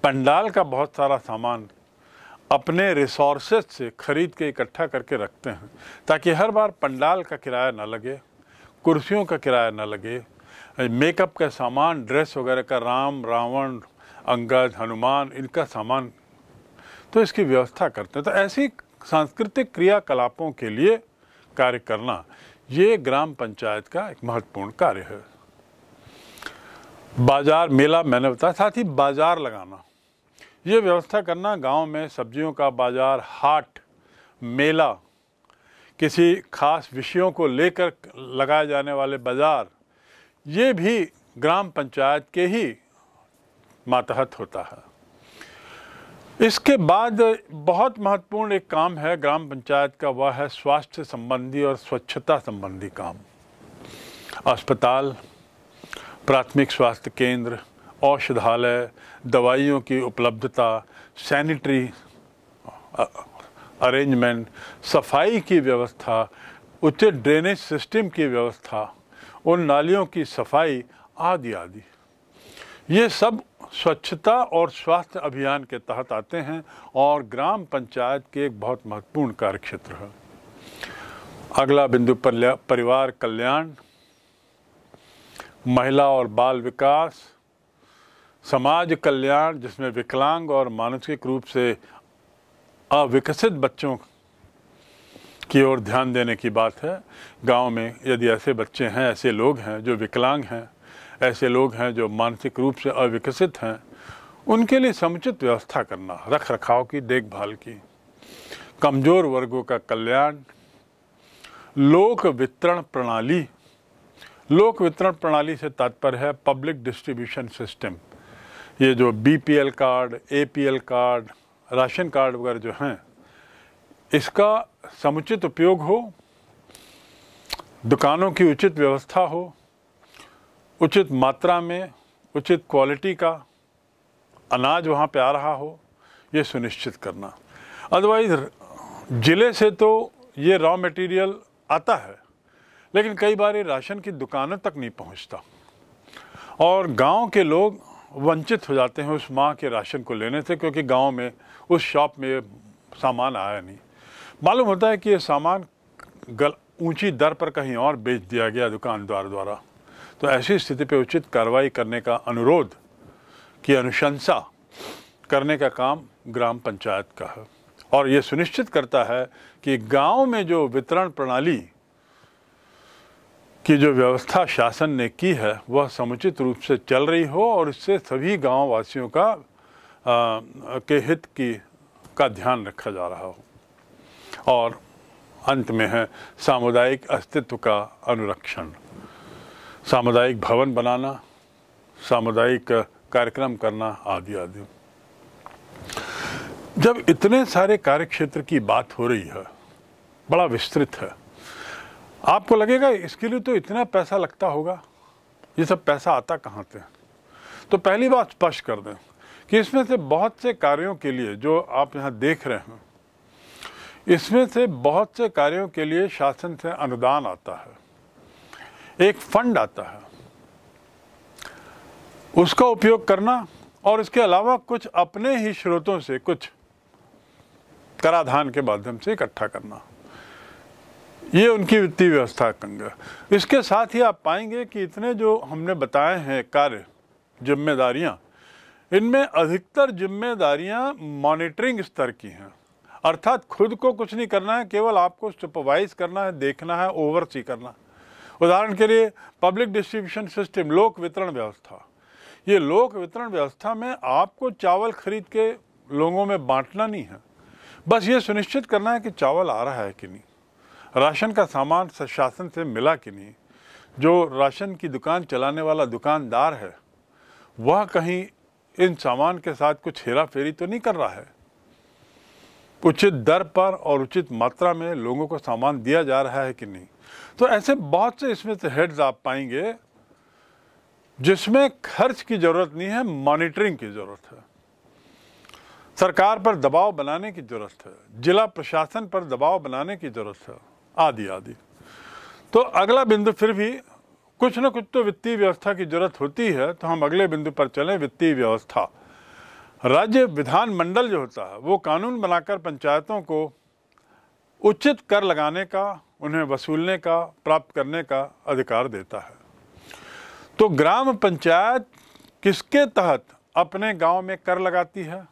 पंडाल का बहुत सारा सामान अपने रिसोर्सेज से खरीद के इकट्ठा करके रखते हैं ताकि हर बार पंडाल का किराया ना लगे कुर्सियों का किराया ना लगे मेकअप का सामान ड्रेस वगैरह का राम रावण अंगद हनुमान इनका सामान तो इसकी व्यवस्था करते हैं तो ऐसी सांस्कृतिक क्रियाकलापों के लिए कार्य करना ये ग्राम पंचायत का एक महत्वपूर्ण कार्य है बाजार मेला मैंने बताया साथ ही बाजार लगाना ये व्यवस्था करना गांव में सब्जियों का बाज़ार हाट मेला किसी खास विषयों को लेकर लगाए जाने वाले बाज़ार ये भी ग्राम पंचायत के ही मातहत होता है इसके बाद बहुत महत्वपूर्ण एक काम है ग्राम पंचायत का वह है स्वास्थ्य संबंधी और स्वच्छता संबंधी काम अस्पताल प्राथमिक स्वास्थ्य केंद्र औषधालय दवाइयों की उपलब्धता सैनिटरी अरेंजमेंट सफाई की व्यवस्था उचित ड्रेनेज सिस्टम की व्यवस्था उन नालियों की सफाई आदि आदि ये सब स्वच्छता और स्वास्थ्य अभियान के तहत आते हैं और ग्राम पंचायत के एक बहुत महत्वपूर्ण कार्यक्षेत्र है अगला बिंदु परिवार कल्याण महिला और बाल विकास समाज कल्याण जिसमें विकलांग और मानसिक रूप से अविकसित बच्चों की ओर ध्यान देने की बात है गांव में यदि ऐसे बच्चे हैं ऐसे लोग हैं जो विकलांग हैं ऐसे लोग हैं जो मानसिक रूप से अविकसित हैं उनके लिए समुचित व्यवस्था करना रख रखाव की देखभाल की कमज़ोर वर्गों का कल्याण लोक वितरण प्रणाली लोक वितरण प्रणाली से तात्पर्य है पब्लिक डिस्ट्रीब्यूशन सिस्टम ये जो BPL card APL card ration card वगैरह जो हैं इसका समुचित उपयोग हो दुकानों की उचित व्यवस्था हो उचित मात्रा में उचित क्वालिटी का अनाज वहाँ पे आ रहा हो ये सुनिश्चित करना अदरवाइज़ ज़िले से तो ये रॉ मटेरियल आता है लेकिन कई बार ये राशन की दुकानों तक नहीं पहुँचता और गांव के लोग वंचित हो जाते हैं उस माँ के राशन को लेने से क्योंकि गांव में उस शॉप में सामान आया नहीं मालूम होता है कि ये सामान गल ऊंची दर पर कहीं और बेच दिया गया दुकानदार द्वारा तो ऐसी स्थिति पर उचित कार्रवाई करने का अनुरोध की अनुशंसा करने का काम ग्राम पंचायत का है और ये सुनिश्चित करता है कि गांव में जो वितरण प्रणाली की जो व्यवस्था शासन ने की है वह समुचित रूप से चल रही हो और इससे सभी गाँव वासियों का आ, के हित की का ध्यान रखा जा रहा हो और अंत में है सामुदायिक अस्तित्व का अनुरक्षण सामुदायिक भवन बनाना सामुदायिक कार्यक्रम करना आदि आदि जब इतने सारे कार्य क्षेत्र की बात हो रही है बड़ा विस्तृत है आपको लगेगा इसके लिए तो इतना पैसा लगता होगा ये सब पैसा आता कहाँ से तो पहली बात स्पष्ट कर दें कि इसमें से बहुत से कार्यों के लिए जो आप यहाँ देख रहे हैं इसमें से बहुत से कार्यों के लिए शासन से अनुदान आता है एक फंड आता है उसका उपयोग करना और इसके अलावा कुछ अपने ही स्रोतों से कुछ कराधान के माध्यम से इकट्ठा करना ये उनकी वित्तीय व्यवस्था कंगा इसके साथ ही आप पाएंगे कि इतने जो हमने बताए हैं कार्य जिम्मेदारियाँ इनमें अधिकतर जिम्मेदारियाँ मॉनिटरिंग स्तर की हैं अर्थात खुद को कुछ नहीं करना है केवल आपको सुपरवाइज करना है देखना है ओवरसी करना है उदाहरण के लिए पब्लिक डिस्ट्रीब्यूशन सिस्टम लोक वितरण व्यवस्था ये लोक वितरण व्यवस्था में आपको चावल खरीद के लोगों में बांटना नहीं है बस ये सुनिश्चित करना है कि चावल आ रहा है कि नहीं राशन का सामान शासन से मिला कि नहीं जो राशन की दुकान चलाने वाला दुकानदार है वह कहीं इन सामान के साथ कुछ हेरा फेरी तो नहीं कर रहा है उचित दर पर और उचित मात्रा में लोगों को सामान दिया जा रहा है कि नहीं तो ऐसे बहुत से इसमें से हेड्स आप पाएंगे जिसमें खर्च की ज़रूरत नहीं है मॉनिटरिंग की ज़रूरत है सरकार पर दबाव बनाने की ज़रूरत है जिला प्रशासन पर दबाव बनाने की ज़रूरत है आदि आदि तो अगला बिंदु फिर भी कुछ ना कुछ तो वित्तीय व्यवस्था की जरूरत होती है तो हम अगले बिंदु पर चलें वित्तीय व्यवस्था राज्य विधान मंडल जो होता है वो कानून बनाकर पंचायतों को उचित कर लगाने का उन्हें वसूलने का प्राप्त करने का अधिकार देता है तो ग्राम पंचायत किसके तहत अपने गांव में कर लगाती है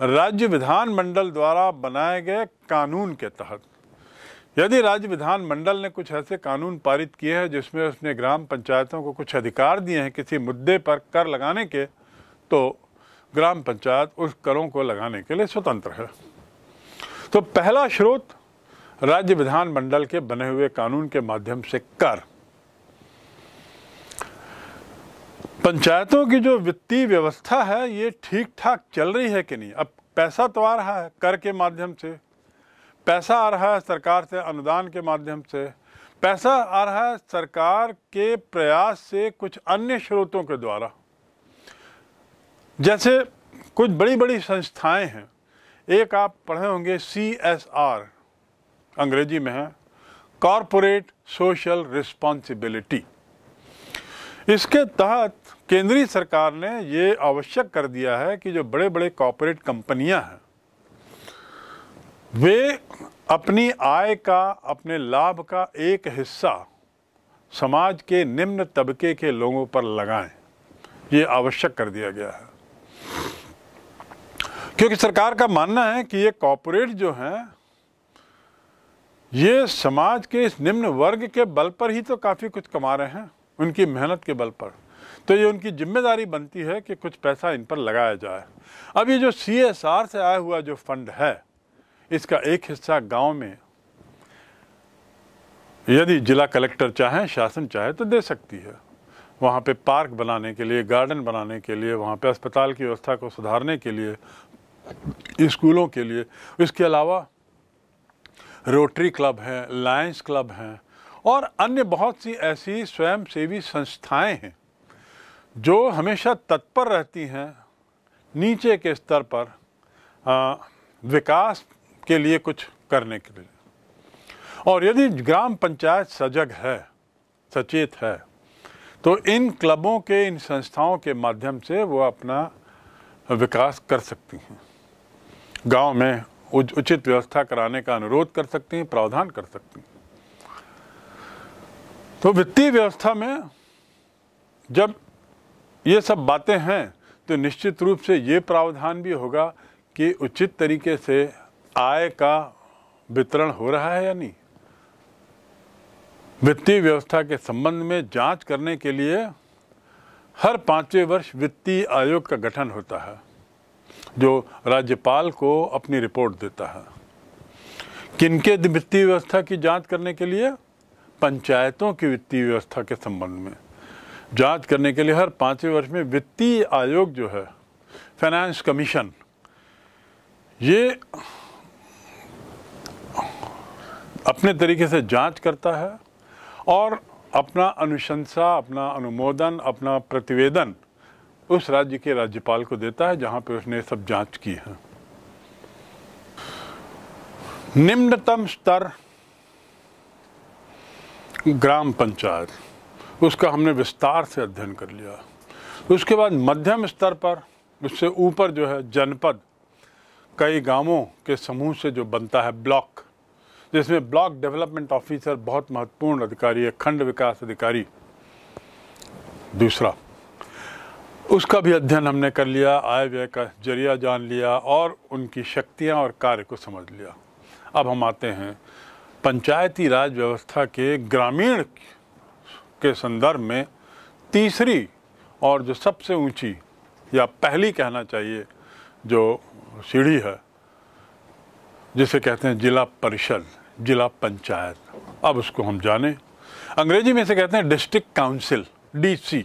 राज्य विधान मंडल द्वारा बनाए गए कानून के तहत यदि राज्य विधानमंडल ने कुछ ऐसे कानून पारित किए हैं जिसमें उसने ग्राम पंचायतों को कुछ अधिकार दिए हैं किसी मुद्दे पर कर लगाने के तो ग्राम पंचायत उस करों को लगाने के लिए स्वतंत्र है तो पहला स्रोत राज्य विधानमंडल के बने हुए कानून के माध्यम से कर पंचायतों की जो वित्तीय व्यवस्था है ये ठीक ठाक चल रही है कि नहीं अब पैसा तो आ रहा है कर के माध्यम से पैसा आ रहा है सरकार से अनुदान के माध्यम से पैसा आ रहा है सरकार के प्रयास से कुछ अन्य स्रोतों के द्वारा जैसे कुछ बड़ी बड़ी संस्थाएं हैं एक आप पढ़े होंगे सी एस आर अंग्रेजी में है कॉरपोरेट सोशल रिस्पॉन्सिबिलिटी इसके तहत केंद्रीय सरकार ने ये आवश्यक कर दिया है कि जो बड़े बड़े कॉरपोरेट कंपनियां हैं वे अपनी आय का अपने लाभ का एक हिस्सा समाज के निम्न तबके के लोगों पर लगाएं ये आवश्यक कर दिया गया है क्योंकि सरकार का मानना है कि ये कॉरपोरेट जो हैं ये समाज के इस निम्न वर्ग के बल पर ही तो काफ़ी कुछ कमा रहे हैं उनकी मेहनत के बल पर तो ये उनकी जिम्मेदारी बनती है कि कुछ पैसा इन पर लगाया जाए अब ये जो सी से आया हुआ जो फंड है इसका एक हिस्सा गांव में यदि जिला कलेक्टर चाहे शासन चाहे तो दे सकती है वहाँ पे पार्क बनाने के लिए गार्डन बनाने के लिए वहाँ पे अस्पताल की व्यवस्था को सुधारने के लिए स्कूलों के लिए इसके अलावा रोटरी क्लब हैं लायंस क्लब हैं और अन्य बहुत सी ऐसी स्वयंसेवी संस्थाएं हैं जो हमेशा तत्पर रहती हैं नीचे के स्तर पर आ, विकास के लिए कुछ करने के लिए और यदि ग्राम पंचायत सजग है सचेत है तो इन क्लबों के इन संस्थाओं के माध्यम से वो अपना विकास कर सकती हैं गांव में उचित व्यवस्था कराने का अनुरोध कर सकती हैं प्रावधान कर सकती हैं तो वित्तीय व्यवस्था में जब ये सब बातें हैं तो निश्चित रूप से ये प्रावधान भी होगा कि उचित तरीके से आय का वितरण हो रहा है या नहीं वित्तीय व्यवस्था के संबंध में जांच करने के लिए हर पांचवें वर्ष वित्तीय आयोग का गठन होता है जो राज्यपाल को अपनी रिपोर्ट देता है किनके वित्तीय व्यवस्था की जांच करने के लिए पंचायतों की वित्तीय व्यवस्था के संबंध में जांच करने के लिए हर पांचवें वर्ष में वित्तीय आयोग जो है फाइनेंस कमीशन ये अपने तरीके से जांच करता है और अपना अनुशंसा अपना अनुमोदन अपना प्रतिवेदन उस राज्य के राज्यपाल को देता है जहां पे उसने सब जांच की है निम्नतम स्तर ग्राम पंचायत उसका हमने विस्तार से अध्ययन कर लिया उसके बाद मध्यम स्तर पर उससे ऊपर जो है जनपद कई गांवों के समूह से जो बनता है ब्लॉक जिसमें ब्लॉक डेवलपमेंट ऑफिसर बहुत महत्वपूर्ण अधिकारी है खंड विकास अधिकारी दूसरा उसका भी अध्ययन हमने कर लिया आय व्यय का जरिया जान लिया और उनकी शक्तियां और कार्य को समझ लिया अब हम आते हैं पंचायती राज व्यवस्था के ग्रामीण के संदर्भ में तीसरी और जो सबसे ऊंची या पहली कहना चाहिए जो सीढ़ी है जिसे कहते हैं जिला परिषद जिला पंचायत अब उसको हम जाने अंग्रेजी में से कहते हैं डिस्ट्रिक्ट काउंसिल डीसी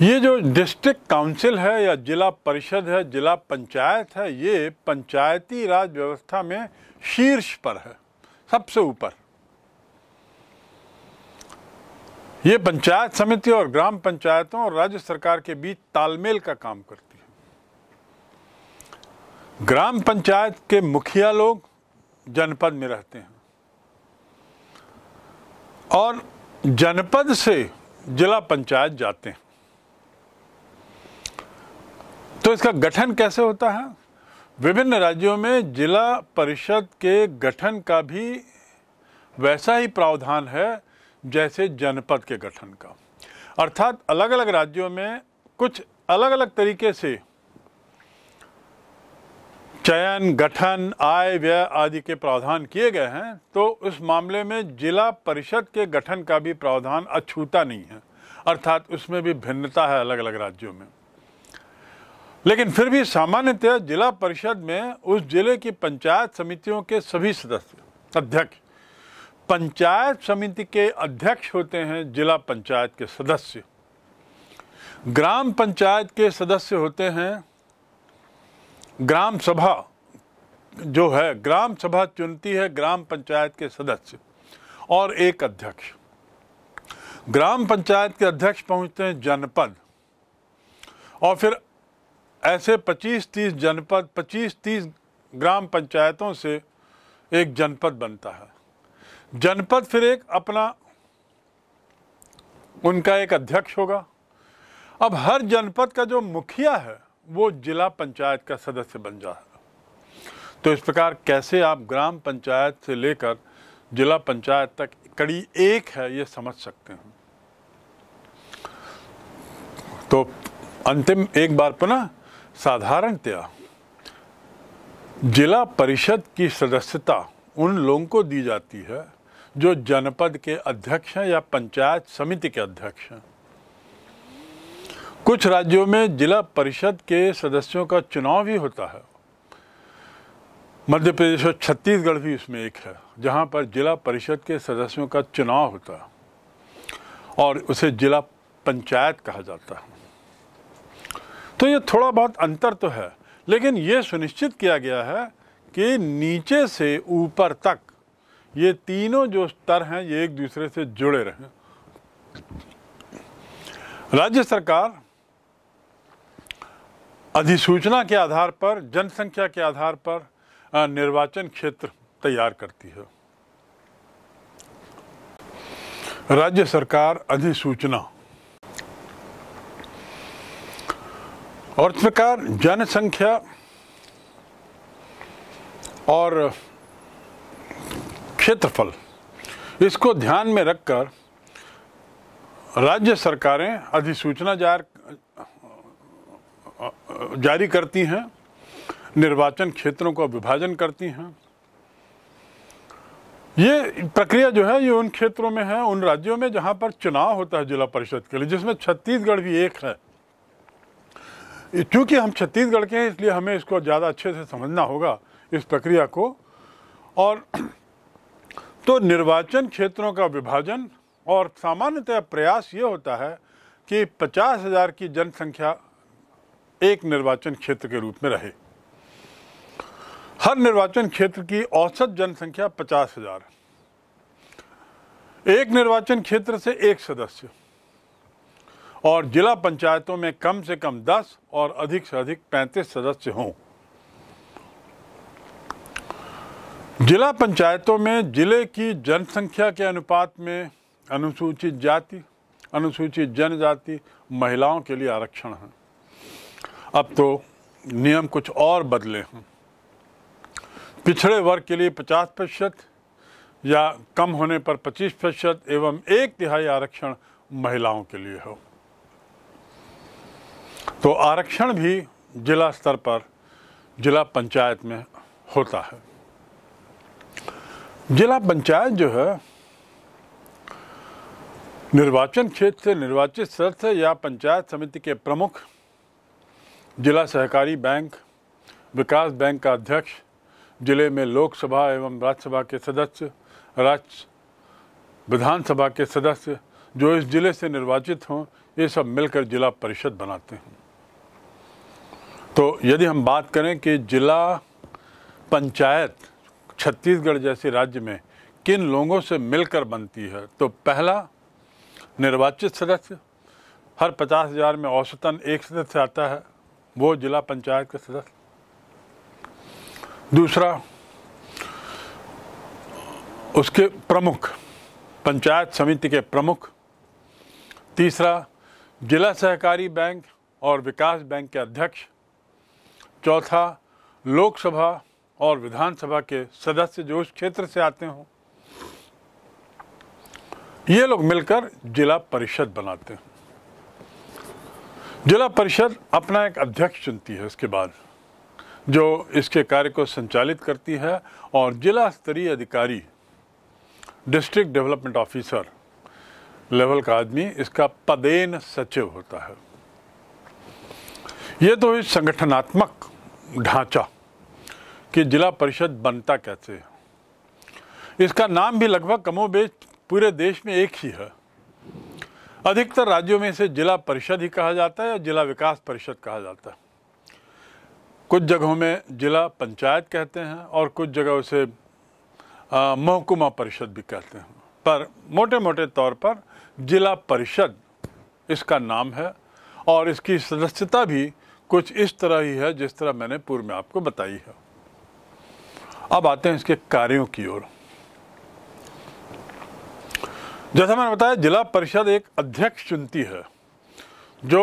ये जो डिस्ट्रिक्ट काउंसिल है या जिला परिषद है जिला पंचायत है ये पंचायती राज व्यवस्था में शीर्ष पर है सबसे ऊपर ये पंचायत समिति और ग्राम पंचायतों और राज्य सरकार के बीच तालमेल का काम करती ग्राम पंचायत के मुखिया लोग जनपद में रहते हैं और जनपद से जिला पंचायत जाते हैं तो इसका गठन कैसे होता है विभिन्न राज्यों में जिला परिषद के गठन का भी वैसा ही प्रावधान है जैसे जनपद के गठन का अर्थात अलग अलग राज्यों में कुछ अलग अलग तरीके से चयन गठन आय व्यय आदि के प्रावधान किए गए हैं तो उस मामले में जिला परिषद के गठन का भी प्रावधान अछूता नहीं है अर्थात उसमें भी भिन्नता है अलग अलग राज्यों में लेकिन फिर भी सामान्यतः जिला परिषद में उस जिले की पंचायत समितियों के सभी सदस्य अध्यक्ष पंचायत समिति के अध्यक्ष होते हैं जिला पंचायत के सदस्य ग्राम पंचायत के सदस्य होते हैं ग्राम सभा जो है ग्राम सभा चुनती है ग्राम पंचायत के सदस्य और एक अध्यक्ष ग्राम पंचायत के अध्यक्ष पहुंचते हैं जनपद और फिर ऐसे 25-30 जनपद 25-30 ग्राम पंचायतों से एक जनपद बनता है जनपद फिर एक अपना उनका एक अध्यक्ष होगा अब हर जनपद का जो मुखिया है वो जिला पंचायत का सदस्य बन जा तो इस प्रकार कैसे आप ग्राम पंचायत से लेकर जिला पंचायत तक कड़ी एक है ये समझ सकते हैं तो अंतिम एक बार पुनः साधारणतया जिला परिषद की सदस्यता उन लोगों को दी जाती है जो जनपद के अध्यक्ष हैं या पंचायत समिति के अध्यक्ष हैं कुछ राज्यों में जिला परिषद के सदस्यों का चुनाव भी होता है मध्य प्रदेश और छत्तीसगढ़ भी इसमें एक है जहां पर जिला परिषद के सदस्यों का चुनाव होता है और उसे जिला पंचायत कहा जाता है तो ये थोड़ा बहुत अंतर तो है लेकिन ये सुनिश्चित किया गया है कि नीचे से ऊपर तक ये तीनों जो स्तर हैं ये एक दूसरे से जुड़े रहें राज्य सरकार अधिसूचना के आधार पर जनसंख्या के आधार पर निर्वाचन क्षेत्र तैयार करती है राज्य सरकार अधिसूचना और इस प्रकार जनसंख्या और क्षेत्रफल इसको ध्यान में रखकर राज्य सरकारें अधिसूचना जारी करती हैं निर्वाचन क्षेत्रों का विभाजन करती हैं ये प्रक्रिया जो है ये उन क्षेत्रों में है उन राज्यों में जहां पर चुनाव होता है जिला परिषद के लिए जिसमें छत्तीसगढ़ भी एक है क्योंकि हम छत्तीसगढ़ के हैं इसलिए हमें इसको ज़्यादा अच्छे से समझना होगा इस प्रक्रिया को और तो निर्वाचन क्षेत्रों का विभाजन और सामान्यतः प्रयास ये होता है कि पचास हज़ार की जनसंख्या एक निर्वाचन क्षेत्र के रूप में रहे हर निर्वाचन क्षेत्र की औसत जनसंख्या पचास हजार एक निर्वाचन क्षेत्र से एक सदस्य और जिला पंचायतों में कम से कम दस और अधिक से अधिक पैंतीस सदस्य हों जिला पंचायतों में जिले की जनसंख्या के अनुपात में अनुसूचित जाति अनुसूचित जनजाति महिलाओं के लिए आरक्षण है अब तो नियम कुछ और बदले हैं पिछड़े वर्ग के लिए 50 प्रतिशत या कम होने पर 25 प्रतिशत एवं एक तिहाई आरक्षण महिलाओं के लिए हो तो आरक्षण भी जिला स्तर पर जिला पंचायत में होता है जिला पंचायत जो है निर्वाचन क्षेत्र से निर्वाचित सदस्य या पंचायत समिति के प्रमुख जिला सहकारी बैंक विकास बैंक का अध्यक्ष जिले में लोकसभा एवं राज्यसभा के सदस्य राज्य विधानसभा के सदस्य जो इस जिले से निर्वाचित हों ये सब मिलकर जिला परिषद बनाते हैं तो यदि हम बात करें कि जिला पंचायत छत्तीसगढ़ जैसे राज्य में किन लोगों से मिलकर बनती है तो पहला निर्वाचित सदस्य हर पचास हज़ार में औसतन एक सदस्य आता है वो जिला पंचायत के सदस्य दूसरा उसके प्रमुख पंचायत समिति के प्रमुख तीसरा जिला सहकारी बैंक और विकास बैंक के अध्यक्ष चौथा लोकसभा और विधानसभा के सदस्य जो उस क्षेत्र से आते हों ये लोग मिलकर जिला परिषद बनाते हैं जिला परिषद अपना एक अध्यक्ष चुनती है इसके बाद जो इसके कार्य को संचालित करती है और जिला स्तरीय अधिकारी डिस्ट्रिक्ट डेवलपमेंट ऑफिसर लेवल का आदमी इसका पदेन सचिव होता है ये तो इस संगठनात्मक ढांचा कि जिला परिषद बनता कैसे है इसका नाम भी लगभग कमोबेश पूरे देश में एक ही है अधिकतर राज्यों में इसे जिला परिषद ही कहा जाता है या जिला विकास परिषद कहा जाता है कुछ जगहों में जिला पंचायत कहते हैं और कुछ जगह उसे महकुमा परिषद भी कहते हैं पर मोटे मोटे तौर पर जिला परिषद इसका नाम है और इसकी सदस्यता भी कुछ इस तरह ही है जिस तरह मैंने पूर्व में आपको बताई है अब आते हैं इसके कार्यों की ओर जैसा मैंने बताया जिला परिषद एक अध्यक्ष चुनती है जो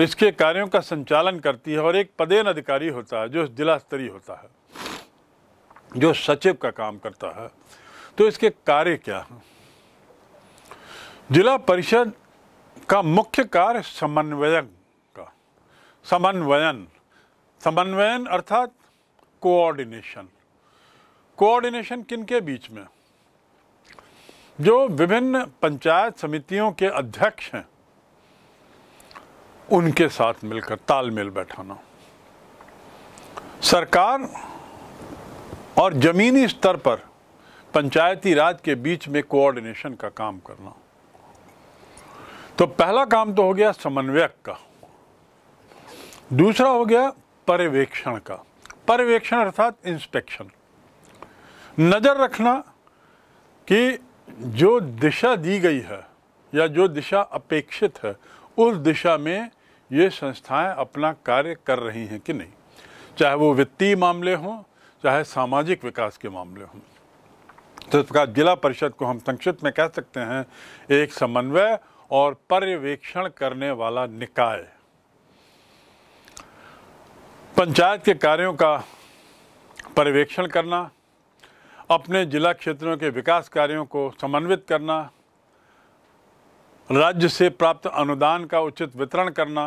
इसके कार्यों का संचालन करती है और एक पदेन अधिकारी होता है जो जिला स्तरीय होता है जो सचिव का काम करता है तो इसके कार्य क्या हैं जिला परिषद का मुख्य कार्य समन्वयन का समन्वयन समन्वयन अर्थात कोऑर्डिनेशन कोऑर्डिनेशन किन के बीच में जो विभिन्न पंचायत समितियों के अध्यक्ष हैं उनके साथ मिलकर तालमेल बैठाना सरकार और ज़मीनी स्तर पर पंचायती राज के बीच में कोऑर्डिनेशन का काम करना तो पहला काम तो हो गया समन्वयक का दूसरा हो गया पर्यवेक्षण का पर्यवेक्षण अर्थात इंस्पेक्शन नज़र रखना कि जो दिशा दी गई है या जो दिशा अपेक्षित है उस दिशा में ये संस्थाएं अपना कार्य कर रही हैं कि नहीं चाहे वो वित्तीय मामले हों चाहे सामाजिक विकास के मामले हों तो इसका प्रकार जिला परिषद को हम संक्षिप्त में कह सकते हैं एक समन्वय और पर्यवेक्षण करने वाला निकाय पंचायत के कार्यों का पर्यवेक्षण करना अपने जिला क्षेत्रों के विकास कार्यों को समन्वित करना राज्य से प्राप्त अनुदान का उचित वितरण करना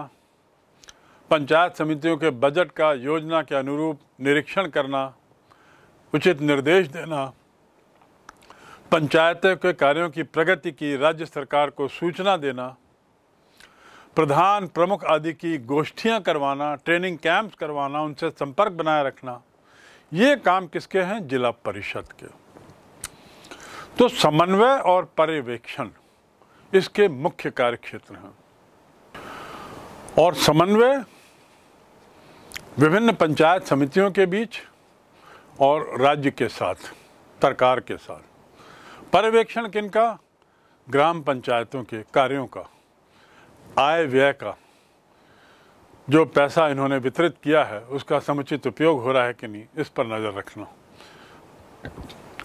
पंचायत समितियों के बजट का योजना के अनुरूप निरीक्षण करना उचित निर्देश देना पंचायतों के कार्यों की प्रगति की राज्य सरकार को सूचना देना प्रधान प्रमुख आदि की गोष्ठियाँ करवाना ट्रेनिंग कैंप्स करवाना उनसे संपर्क बनाए रखना ये काम किसके हैं जिला परिषद के तो समन्वय और पर्यवेक्षण इसके मुख्य कार्य क्षेत्र हैं और समन्वय विभिन्न पंचायत समितियों के बीच और राज्य के साथ सरकार के साथ पर्यवेक्षण किनका ग्राम पंचायतों के कार्यों का आय व्यय का जो पैसा इन्होंने वितरित किया है उसका समुचित उपयोग हो रहा है कि नहीं इस पर नज़र रखना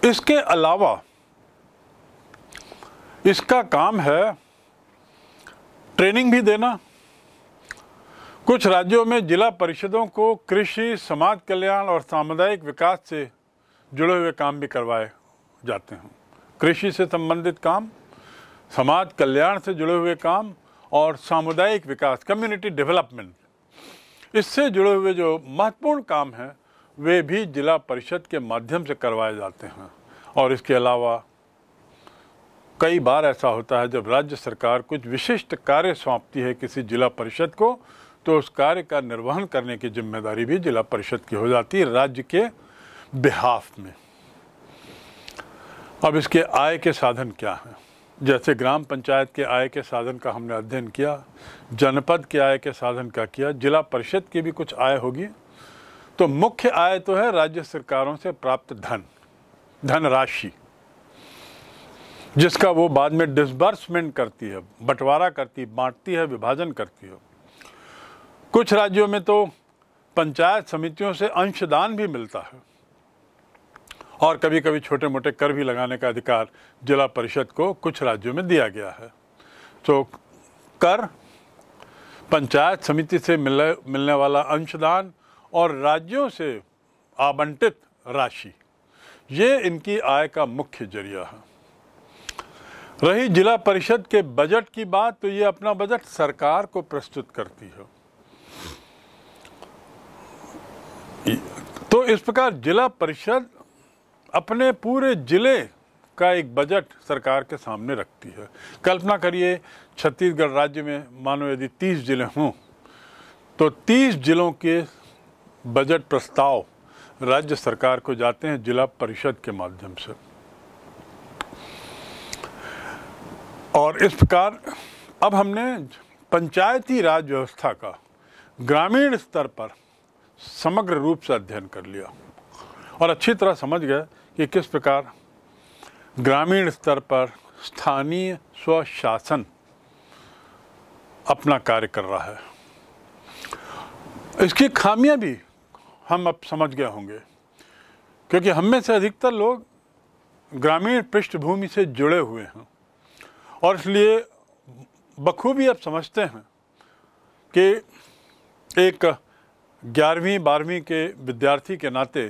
इसके अलावा इसका काम है ट्रेनिंग भी देना कुछ राज्यों में जिला परिषदों को कृषि समाज कल्याण और सामुदायिक विकास से जुड़े हुए काम भी करवाए जाते हैं कृषि से संबंधित काम समाज कल्याण से जुड़े हुए काम और सामुदायिक विकास कम्युनिटी डेवलपमेंट इससे जुड़े हुए जो महत्वपूर्ण काम हैं वे भी जिला परिषद के माध्यम से करवाए जाते हैं और इसके अलावा कई बार ऐसा होता है जब राज्य सरकार कुछ विशिष्ट कार्य सौंपती है किसी जिला परिषद को तो उस कार्य का निर्वहन करने की जिम्मेदारी भी जिला परिषद की हो जाती है राज्य के बिहाफ में अब इसके आय के साधन क्या हैं जैसे ग्राम पंचायत के आय के साधन का हमने अध्ययन किया जनपद के आय के साधन का किया जिला परिषद की भी कुछ आय होगी तो मुख्य आय तो है राज्य सरकारों से प्राप्त धन धनराशि जिसका वो बाद में डिसबर्समेंट करती है बंटवारा करती है बांटती है विभाजन करती है कुछ राज्यों में तो पंचायत समितियों से अंशदान भी मिलता है और कभी कभी छोटे मोटे कर भी लगाने का अधिकार जिला परिषद को कुछ राज्यों में दिया गया है तो कर पंचायत समिति से मिलने मिलने वाला अंशदान और राज्यों से आवंटित राशि ये इनकी आय का मुख्य जरिया है रही जिला परिषद के बजट की बात तो ये अपना बजट सरकार को प्रस्तुत करती है तो इस प्रकार जिला परिषद अपने पूरे ज़िले का एक बजट सरकार के सामने रखती है कल्पना करिए छत्तीसगढ़ राज्य में मानो यदि तीस जिले हों तो तीस जिलों के बजट प्रस्ताव राज्य सरकार को जाते हैं जिला परिषद के माध्यम से और इस प्रकार अब हमने पंचायती राज व्यवस्था का ग्रामीण स्तर पर समग्र रूप से अध्ययन कर लिया और अच्छी तरह समझ गए कि किस प्रकार ग्रामीण स्तर पर स्थानीय स्वशासन अपना कार्य कर रहा है इसकी खामियां भी हम अब समझ गए होंगे क्योंकि हम में से अधिकतर लोग ग्रामीण पृष्ठभूमि से जुड़े हुए हैं और इसलिए बखूबी अब समझते हैं कि एक ग्यारहवीं बारहवीं के विद्यार्थी के नाते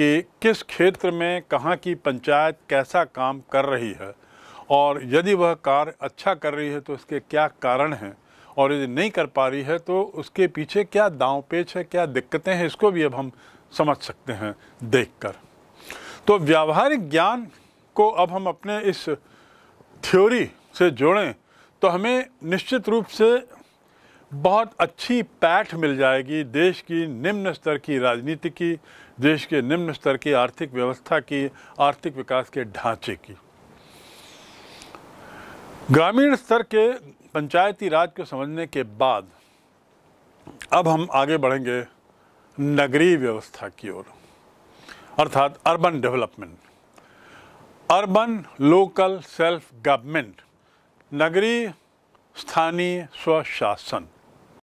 कि किस क्षेत्र में कहाँ की पंचायत कैसा काम कर रही है और यदि वह कार्य अच्छा कर रही है तो उसके क्या कारण हैं और यदि नहीं कर पा रही है तो उसके पीछे क्या दाव पेच है क्या दिक्कतें हैं इसको भी अब हम समझ सकते हैं देखकर तो व्यावहारिक ज्ञान को अब हम अपने इस थ्योरी से जोड़ें तो हमें निश्चित रूप से बहुत अच्छी पैठ मिल जाएगी देश की निम्न स्तर की राजनीति की देश के निम्न स्तर की आर्थिक व्यवस्था की आर्थिक विकास के ढांचे की ग्रामीण स्तर के पंचायती राज को समझने के बाद अब हम आगे बढ़ेंगे नगरीय व्यवस्था की ओर अर्थात urban development urban local self government नगरीय स्थानीय स्वशासन